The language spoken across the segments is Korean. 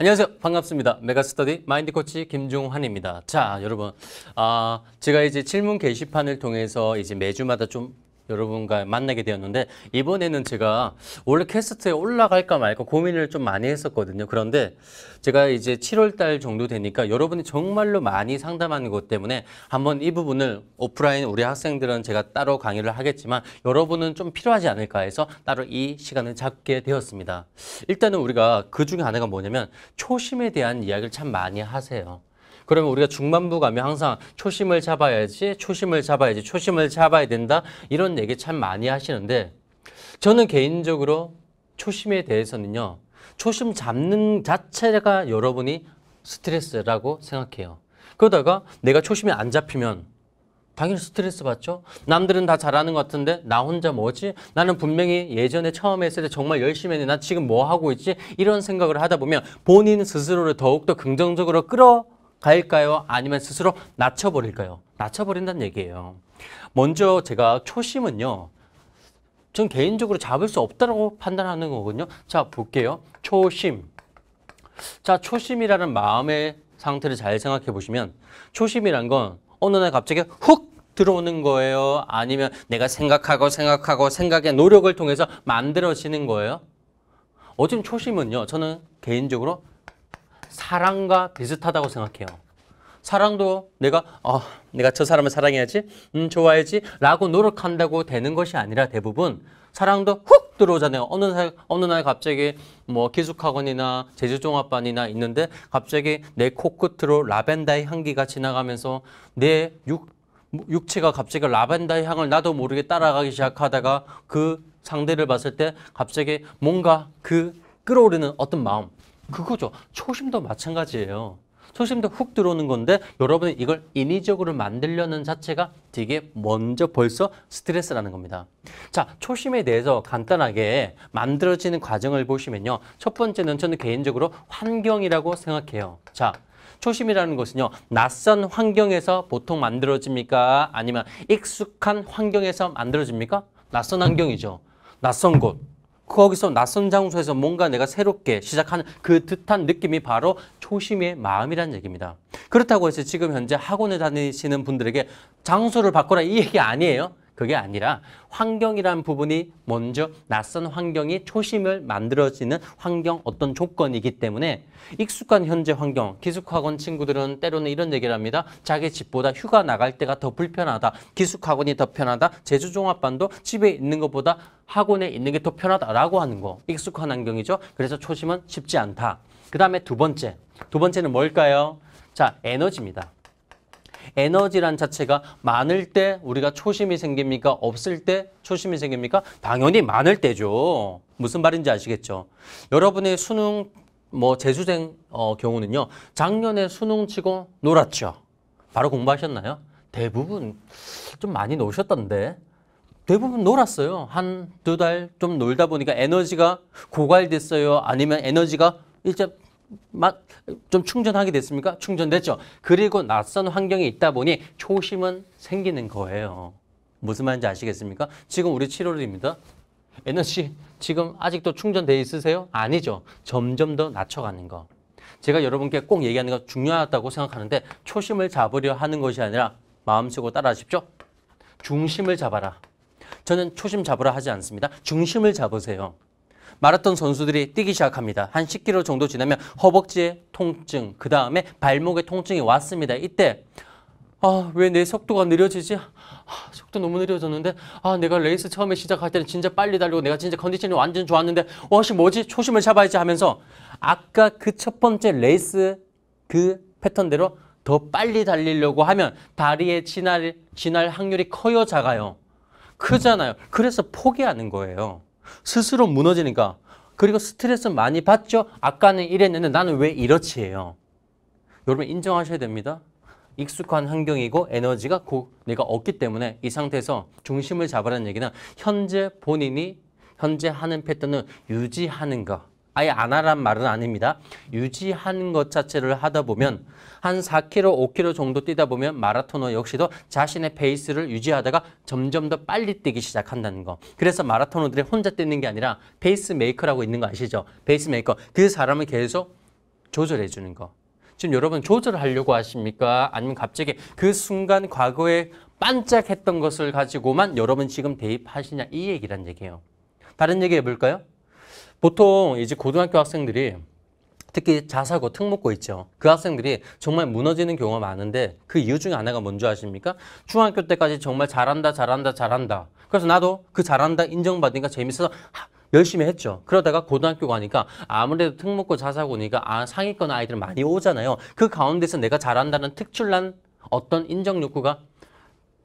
안녕하세요. 반갑습니다. 메가스터디 마인드 코치 김종환입니다. 자, 여러분. 아, 제가 이제 질문 게시판을 통해서 이제 매주마다 좀 여러분과 만나게 되었는데 이번에는 제가 원래 캐스트에 올라갈까 말까 고민을 좀 많이 했었거든요. 그런데 제가 이제 7월 달 정도 되니까 여러분이 정말로 많이 상담하는 것 때문에 한번 이 부분을 오프라인 우리 학생들은 제가 따로 강의를 하겠지만 여러분은 좀 필요하지 않을까 해서 따로 이 시간을 잡게 되었습니다. 일단은 우리가 그 중에 하나가 뭐냐면 초심에 대한 이야기를 참 많이 하세요. 그러면 우리가 중반부 가면 항상 초심을 잡아야지, 초심을 잡아야지, 초심을 잡아야 된다. 이런 얘기 참 많이 하시는데 저는 개인적으로 초심에 대해서는요. 초심 잡는 자체가 여러분이 스트레스라고 생각해요. 그러다가 내가 초심이 안 잡히면 당연히 스트레스 받죠. 남들은 다 잘하는 것 같은데 나 혼자 뭐지? 나는 분명히 예전에 처음 했을 때 정말 열심히 했는데 나 지금 뭐 하고 있지? 이런 생각을 하다 보면 본인 스스로를 더욱더 긍정적으로 끌어 갈까요? 아니면 스스로 낮춰버릴까요? 낮춰버린다는 얘기예요. 먼저 제가 초심은요. 전 개인적으로 잡을 수 없다고 판단하는 거거든요. 자, 볼게요. 초심. 자, 초심이라는 마음의 상태를 잘 생각해 보시면 초심이란 건 어느 날 갑자기 훅 들어오는 거예요? 아니면 내가 생각하고 생각하고 생각의 노력을 통해서 만들어지는 거예요? 어쨌든 초심은요. 저는 개인적으로 사랑과 비슷하다고 생각해요. 사랑도 내가 어, 내가 저 사람을 사랑해야지, 음, 좋아야지 라고 노력한다고 되는 것이 아니라 대부분 사랑도 훅 들어오잖아요. 어느 날, 어느 날 갑자기 뭐 기숙학원이나 제주종합반이나 있는데 갑자기 내 코끝으로 라벤더의 향기가 지나가면서 내 육, 육체가 갑자기 라벤더의 향을 나도 모르게 따라가기 시작하다가 그 상대를 봤을 때 갑자기 뭔가 그 끌어오르는 어떤 마음 그거죠. 초심도 마찬가지예요. 초심도 훅 들어오는 건데 여러분이 이걸 인위적으로 만들려는 자체가 되게 먼저 벌써 스트레스라는 겁니다. 자, 초심에 대해서 간단하게 만들어지는 과정을 보시면요. 첫 번째는 저는 개인적으로 환경이라고 생각해요. 자, 초심이라는 것은요. 낯선 환경에서 보통 만들어집니까? 아니면 익숙한 환경에서 만들어집니까? 낯선 환경이죠. 낯선 곳. 거기서 낯선 장소에서 뭔가 내가 새롭게 시작하는 그 듯한 느낌이 바로 초심의 마음이라는 얘기입니다. 그렇다고 해서 지금 현재 학원에 다니시는 분들에게 장소를 바꿔라 이 얘기 아니에요. 그게 아니라 환경이란 부분이 먼저 낯선 환경이 초심을 만들어지는 환경 어떤 조건이기 때문에 익숙한 현재 환경, 기숙학원 친구들은 때로는 이런 얘기를 합니다. 자기 집보다 휴가 나갈 때가 더 불편하다. 기숙학원이 더 편하다. 제주종합반도 집에 있는 것보다 학원에 있는 게 더 편하다라고 하는 거. 익숙한 환경이죠. 그래서 초심은 쉽지 않다. 그 다음에 두 번째. 두 번째는 뭘까요? 자, 에너지입니다. 에너지란 자체가 많을 때 우리가 초심이 생깁니까? 없을 때 초심이 생깁니까? 당연히 많을 때죠. 무슨 말인지 아시겠죠? 여러분의 수능 뭐 재수생 어, 경우는요. 작년에 수능 치고 놀았죠. 바로 공부하셨나요? 대부분 좀 많이 노셨던데 대부분 놀았어요. 한 두 달 좀 놀다 보니까 에너지가 고갈됐어요. 아니면 에너지가 이제 좀 충전하게 됐습니까? 충전됐죠. 그리고 낯선 환경에 있다 보니 초심은 생기는 거예요. 무슨 말인지 아시겠습니까? 지금 우리 7월입니다. 에너지 지금 아직도 충전돼 있으세요? 아니죠. 점점 더 낮춰가는 거. 제가 여러분께 꼭 얘기하는 거 중요하다고 생각하는데 초심을 잡으려 하는 것이 아니라 마음 쓰고 따라하십시오. 중심을 잡아라. 저는 초심 잡으라 하지 않습니다. 중심을 잡으세요. 마라톤 선수들이 뛰기 시작합니다. 한 10km 정도 지나면 허벅지에 통증, 그 다음에 발목에 통증이 왔습니다. 이때 아, 왜 내 속도가 느려지지? 아, 속도 너무 느려졌는데 아, 내가 레이스 처음에 시작할 때는 진짜 빨리 달리고 내가 진짜 컨디션이 완전 좋았는데 어씨 뭐지? 초심을 잡아야지 하면서 아까 그 첫 번째 레이스 그 패턴대로 더 빨리 달리려고 하면 다리에 진날 지날 확률이 커요, 작아요? 크잖아요. 그래서 포기하는 거예요. 스스로 무너지니까 그리고 스트레스 많이 받죠? 아까는 이랬는데 나는 왜 이렇지예요. 여러분 인정하셔야 됩니다. 익숙한 환경이고 에너지가 고, 내가 없기 때문에 이 상태에서 중심을 잡으라는 얘기는 현재 본인이 현재 하는 패턴을 유지하는가 아예 안 하란 말은 아닙니다. 유지하는 것 자체를 하다 보면 한 4km, 5km 정도 뛰다 보면 마라토너 어 역시도 자신의 페이스를 유지하다가 점점 더 빨리 뛰기 시작한다는 거. 그래서 마라토너들이 혼자 뛰는 게 아니라 페이스 메이커라고 있는 거 아시죠? 페이스 메이커. 그 사람을 계속 조절해 주는 거. 지금 여러분 조절을 하려고 하십니까? 아니면 갑자기 그 순간 과거에 반짝했던 것을 가지고만 여러분 지금 대입하시냐 이 얘기란 얘기예요. 다른 얘기 해볼까요? 보통 이제 고등학교 학생들이 특히 자사고 특목고 있죠. 그 학생들이 정말 무너지는 경우가 많은데 그 이유 중에 하나가 뭔지 아십니까? 중학교 때까지 정말 잘한다 잘한다 잘한다. 그래서 나도 그 잘한다 인정받으니까 재밌어서 열심히 했죠. 그러다가 고등학교 가니까 아무래도 특목고 자사고니까 아, 상위권 아이들 많이 오잖아요. 그 가운데서 내가 잘한다는 특출난 어떤 인정 욕구가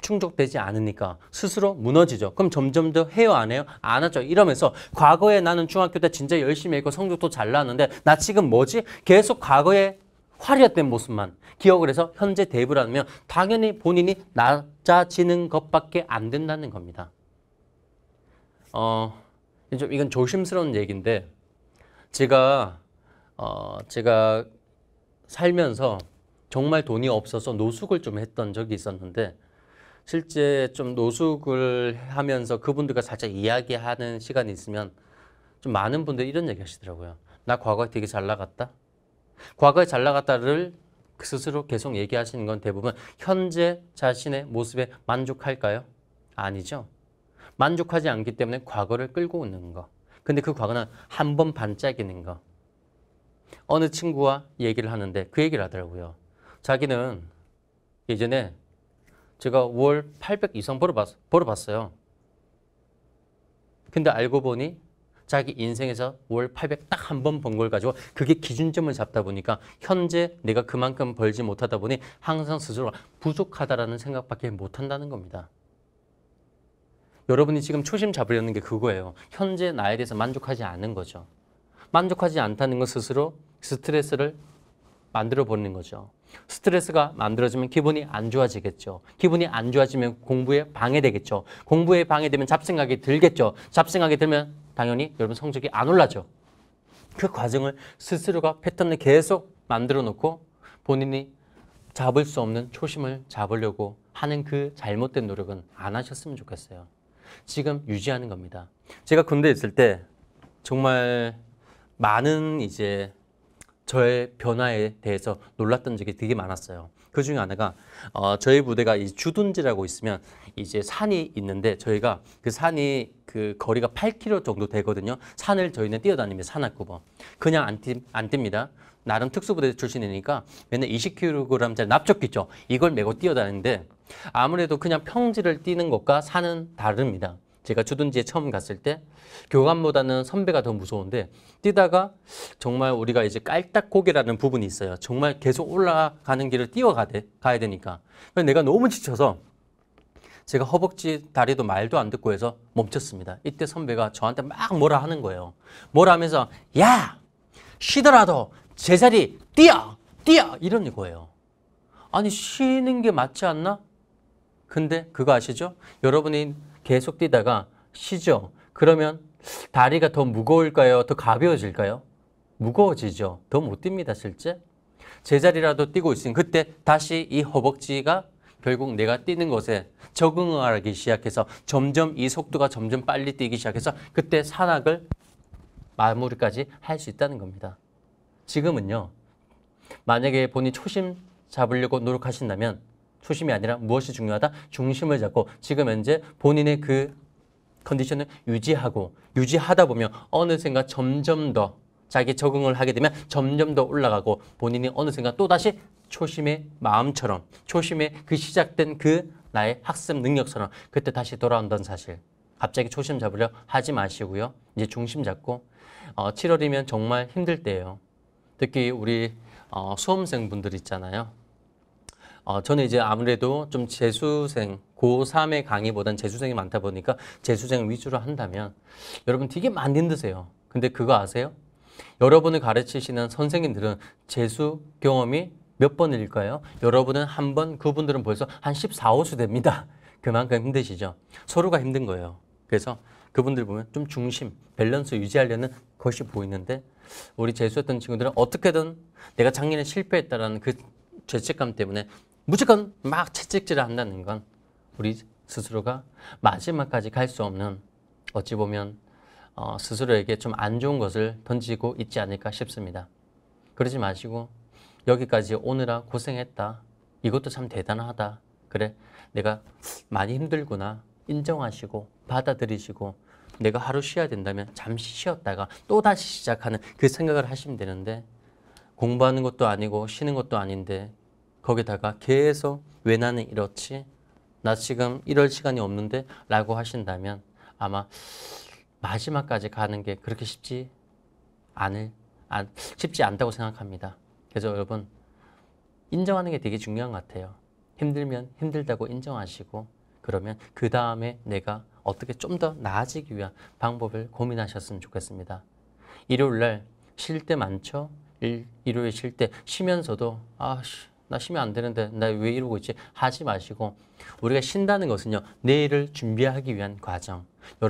충족되지 않으니까 스스로 무너지죠. 그럼 점점 더 해요 안 해요? 안 하죠. 이러면서 과거에 나는 중학교 때 진짜 열심히 했고 성적도 잘 나왔는데 나 지금 뭐지? 계속 과거에 화려했던 모습만 기억을 해서 현재 대부라면 당연히 본인이 낮아지는 것밖에 안 된다는 겁니다. 어, 좀 이건 조심스러운 얘기인데 제가 어, 제가 살면서 정말 돈이 없어서 노숙을 좀 했던 적이 있었는데 실제 좀 노숙을 하면서 그분들과 살짝 이야기하는 시간이 있으면 좀 많은 분들이 이런 얘기 하시더라고요. 나 과거에 되게 잘 나갔다. 과거에 잘 나갔다를 스스로 계속 얘기하시는 건 대부분 현재 자신의 모습에 만족할까요? 아니죠. 만족하지 않기 때문에 과거를 끌고 오는 거. 근데 그 과거는 한 번 반짝이는 거. 어느 친구와 얘기를 하는데 그 얘기를 하더라고요. 자기는 예전에 제가 월 800 이상 벌어봤, 벌어봤어요. 근데 알고 보니 자기 인생에서 월 800 딱 한 번번걸 가지고 그게 기준점을 잡다 보니까 현재 내가 그만큼 벌지 못하다 보니 항상 스스로 부족하다라는 생각밖에 못한다는 겁니다. 여러분이 지금 초심 잡으려는 게 그거예요. 현재 나에 대해서 만족하지 않은 거죠. 만족하지 않다는 것 스스로 스트레스를 만들어 보는 거죠. 스트레스가 만들어지면 기분이 안 좋아지겠죠. 기분이 안 좋아지면 공부에 방해되겠죠. 공부에 방해되면 잡생각이 들겠죠. 잡생각이 들면 당연히 여러분 성적이 안 올라죠. 그 과정을 스스로가 패턴을 계속 만들어 놓고 본인이 잡을 수 없는 초심을 잡으려고 하는 그 잘못된 노력은 안 하셨으면 좋겠어요. 지금 유지하는 겁니다. 제가 군대에 있을 때 정말 많은 이제 저의 변화에 대해서 놀랐던 적이 되게 많았어요. 그 중에 하나가 어, 저희 부대가 이 주둔지라고 있으면 이제 산이 있는데 저희가 그 산이 그 거리가 8km 정도 되거든요. 산을 저희는 뛰어다니면 산악구범. 그냥 안, 안 뜁니다. 나름 특수부대 출신이니까 맨날 20kg짜리 납작기죠 이걸 메고 뛰어다니는데 아무래도 그냥 평지를 뛰는 것과 산은 다릅니다. 제가 주둔지에 처음 갔을 때 교감보다는 선배가 더 무서운데 뛰다가 정말 우리가 이제 깔딱고개라는 부분이 있어요. 정말 계속 올라가는 길을 뛰어가 가야 되니까. 내가 너무 지쳐서 제가 허벅지 다리도 말도 안 듣고 해서 멈췄습니다. 이때 선배가 저한테 막 뭐라 하는 거예요. 뭐라 하면서 야 쉬더라도 제자리 뛰어 뛰어 이런 거예요. 아니 쉬는 게 맞지 않나? 근데 그거 아시죠? 여러분이 계속 뛰다가 쉬죠. 그러면 다리가 더 무거울까요? 더 가벼워질까요? 무거워지죠. 더 못 뜁니다, 실제. 제자리라도 뛰고 있으니 그때 다시 이 허벅지가 결국 내가 뛰는 것에 적응하기 시작해서 점점 이 속도가 점점 빨리 뛰기 시작해서 그때 산악을 마무리까지 할 수 있다는 겁니다. 지금은요. 만약에 본인 초심 잡으려고 노력하신다면 초심이 아니라 무엇이 중요하다? 중심을 잡고 지금 현재 본인의 그 컨디션을 유지하고 유지하다 보면 어느샌가 점점 더 자기 적응을 하게 되면 점점 더 올라가고 본인이 어느샌가 또다시 초심의 마음처럼 초심의 그 시작된 그 나의 학습 능력처럼 그때 다시 돌아온다는 사실 갑자기 초심 잡으려 하지 마시고요 이제 중심 잡고 어, 7월이면 정말 힘들 때예요 특히 우리 어, 수험생분들 있잖아요 어, 저는 이제 아무래도 좀 재수생, 고3의 강의보단 재수생이 많다 보니까 재수생 위주로 한다면 여러분 되게 많이 힘드세요. 근데 그거 아세요? 여러분을 가르치시는 선생님들은 재수 경험이 몇 번일까요? 여러분은 한 번, 그분들은 벌써 한 14, 5수 됩니다. 그만큼 힘드시죠? 서로가 힘든 거예요. 그래서 그분들 보면 좀 중심, 밸런스 유지하려는 것이 보이는데 우리 재수했던 친구들은 어떻게든 내가 작년에 실패했다라는 그 죄책감 때문에 무조건 막채찍질 한다는 건 우리 스스로가 마지막까지 갈 수 없는 어찌 보면 어, 스스로에게 좀 안 좋은 것을 던지고 있지 않을까 싶습니다. 그러지 마시고 여기까지 오느라 고생했다. 이것도 참 대단하다. 그래 내가 많이 힘들구나 인정하시고 받아들이시고 내가 하루 쉬어야 된다면 잠시 쉬었다가 또다시 시작하는 그 생각을 하시면 되는데 공부하는 것도 아니고 쉬는 것도 아닌데 거기다가 계속 왜 나는 이렇지? 나 지금 이럴 시간이 없는데? 라고 하신다면 아마 마지막까지 가는 게 그렇게 쉽지 않을, 안, 쉽지 않다고 생각합니다. 그래서 여러분, 인정하는 게 되게 중요한 것 같아요. 힘들면 힘들다고 인정하시고 그러면 그 다음에 내가 어떻게 좀 더 나아지기 위한 방법을 고민하셨으면 좋겠습니다. 일요일 날 쉴 때 많죠? 일, 요일 쉴 때 쉬면서도 아씨 나 쉬면 안 되는데 나 왜 이러고 있지? 하지 마시고 우리가 쉰다는 것은요. 내일을 준비하기 위한 과정.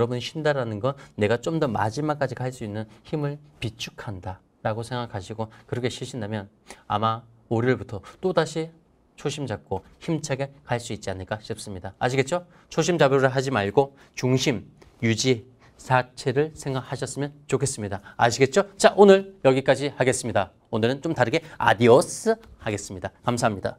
여러분 쉰다라는 건 내가 좀 더 마지막까지 갈 수 있는 힘을 비축한다. 라고 생각하시고 그렇게 쉬신다면 아마 월요일부터 또다시 초심 잡고 힘차게 갈 수 있지 않을까 싶습니다. 아시겠죠? 초심 잡으려 하지 말고 중심, 유지, 사체를 생각하셨으면 좋겠습니다. 아시겠죠? 자, 오늘 여기까지 하겠습니다. 오늘은 좀 다르게 아디오스 하겠습니다. 감사합니다.